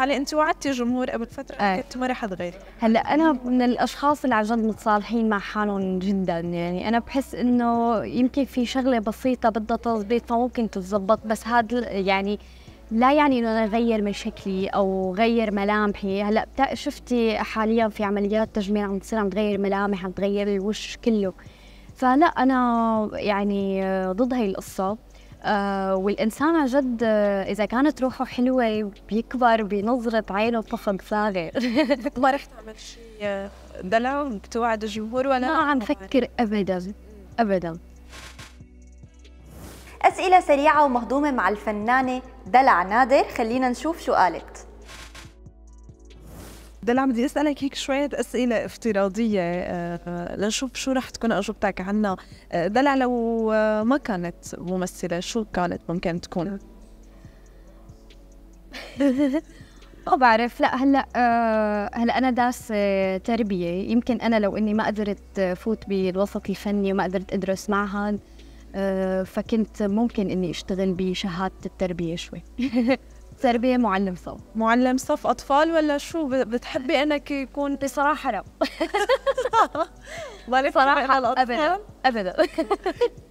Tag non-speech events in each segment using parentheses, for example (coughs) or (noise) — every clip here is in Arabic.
حالي انت وعدتي الجمهور قبل فتره كنت آه. ما راح تغيري هلا انا من الاشخاص اللي عن جد متصالحين مع حالهم جدا يعني انا بحس انه يمكن في شغله بسيطه بدها تظبيط فممكن تتظبط بس هذا يعني لا يعني انه انا غير من شكلي او غير ملامحي هلا شفتي حاليا في عمليات تجميل عم تصير عم تغير ملامح عم تغير الوش كله فلا انا يعني ضد هي القصه آه، والإنسان عن جد آه، إذا كانت روحه حلوة بيكبر بنظرة عينه طفل صاغر (laughs) ما رح تعمل شيء آه، دلع بتوعد الجمهور ولا ما عم فكر أبدا أبدا أسئلة سريعة ومهضومة مع الفنانة دلع نادر خلينا نشوف شو قالت دلع بدي اسالك هيك شويه اسئله افتراضيه آه، لنشوف شو رح تكون اجوبتك عنها آه، دلع لو آه، ما كانت ممثله شو كانت ممكن تكون؟ (laughs) ما بعرف لا هلا هلا انا دارسه تربيه يمكن انا لو اني ما قدرت فوت بالوسط الفني وما قدرت ادرس معهد فكنت ممكن اني اشتغل بشهاده التربيه شوي (laughs) تربية معلم صف معلم صف أطفال ولا شو بتحبي أنك يكون بصراحة لا (laughs) مالك صراحة أبدا أبدا لو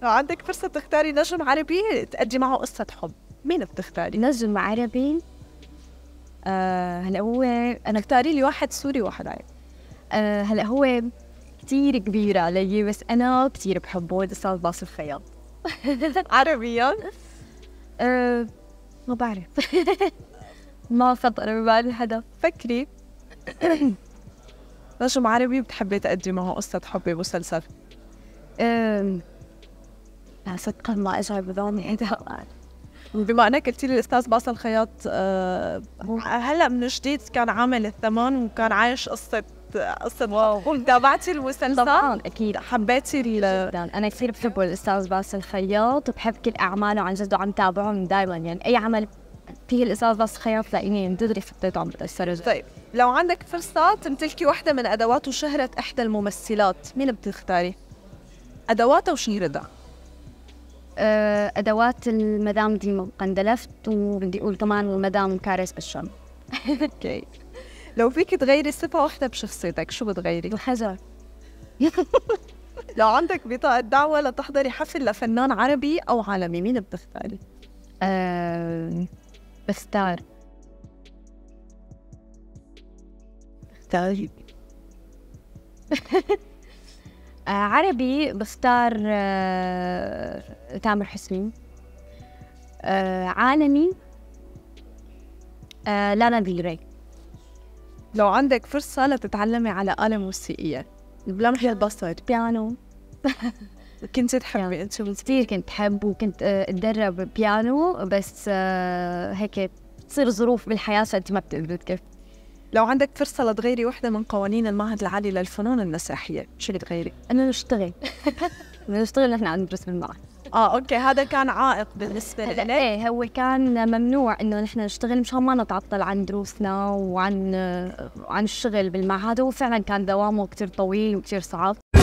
(laughs) آه، عندك فرصة تختاري نجم عربي تأدي معه قصة حب مين بتختاري؟ نجم عربي آه، هلا هو أنا اختاري لي واحد سوري وواحد عربي آه، هلا هو كثير كبير علي بس أنا كثير بحبه الأستاذ باسل خياط (laughs) عربيا؟ ما بعرف (laughs) ما خطر ببالي حدا فكري نجم (coughs) عربي بتحبي تقدمي معه قصة حب مسلسل لا صدقا ما اجى بظني هذا بما انك قلتي لي الاستاذ باسل خياط آه، هلا من جديد كان عامل الثمن وكان عايش قصه اصلا واو تابعتي المسلسل؟ طبعا اكيد حبيتي جدا انا كثير بحب الاستاذ باسل خياط بحب كل اعماله عن جد وعم تابعهم دائما يعني اي عمل فيه الاستاذ باسل خياط تلاقيني دغري حطيته عم بتاثر طيب لو عندك فرصه تمتلكي وحده من ادوات وشهره احدى الممثلات مين بتختاري؟ ادواتها وشي رضا؟ أه، ادوات المدام ديما قندلفت وبدي اقول كمان المدام كارس بشام (laughs) اوكي لو فيك تغيري صفة واحدة بشخصيتك شو بتغيري؟ الحجر (laughs) لو عندك بطاقة دعوة لتحضري حفل لفنان عربي أو عالمي مين بتختاري؟ (laughs) أه... بختار بختار عربي بختار آه، تامر حسني آه، عالمي آه، لانا ديل ري لو عندك فرصة لتتعلمي على آلة موسيقية بلمح البصر بيانو (laughs) كنت تحبي انت يعني كثير كنت حب وكنت آه، اتدرب بيانو بس آه، هيك بتصير ظروف بالحياة فانت ما بتقدري كيف لو عندك فرصة لتغيري وحدة من قوانين المعهد العالي للفنون المسرحية، شو بتغيري؟ إنه نشتغل. (laughs) نشتغل نحن عند ندرس بالمعهد. اه اوكي هذا كان عائق بالنسبه لك ايه هو كان ممنوع انه نحن نشتغل مشان ما نتعطل عن دروسنا وعن آه، عن الشغل بالمعهد وفعلا كان دوامه كثير طويل وكثير صعب